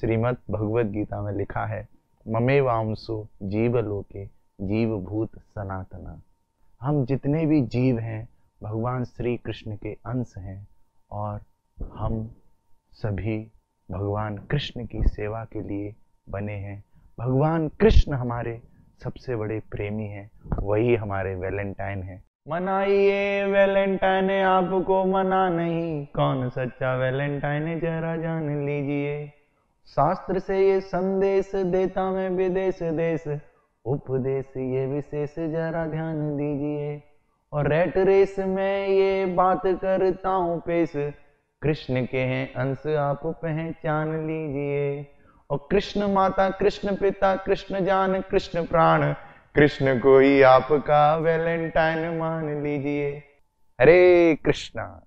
श्रीमद् भगवद गीता में लिखा है ममे वामसो जीव भूत सनातना हम जितने भी जीव हैं भगवान श्री कृष्ण के अंश हैं और हम सभी भगवान कृष्ण की सेवा के लिए बने हैं भगवान कृष्ण हमारे सबसे बड़े प्रेमी हैं वही हमारे वैलेंटाइन हैं मनाइए वैलेंटाइन आपको मना नहीं कौन सच्चा वैलेंटाइन जरा जान लीजिए शास्त्र से ये संदेश देता मैं विदेश देश उपदेश ये विशेष जरा ध्यान दीजिए और रेट रेस में ये बात करता हूं पेश कृष्ण के हैं अंश आप पहचान लीजिए और कृष्ण माता कृष्ण पिता कृष्ण जान कृष्ण प्राण कृष्ण को ही आपका वैलेंटाइन मान लीजिए हरे कृष्णा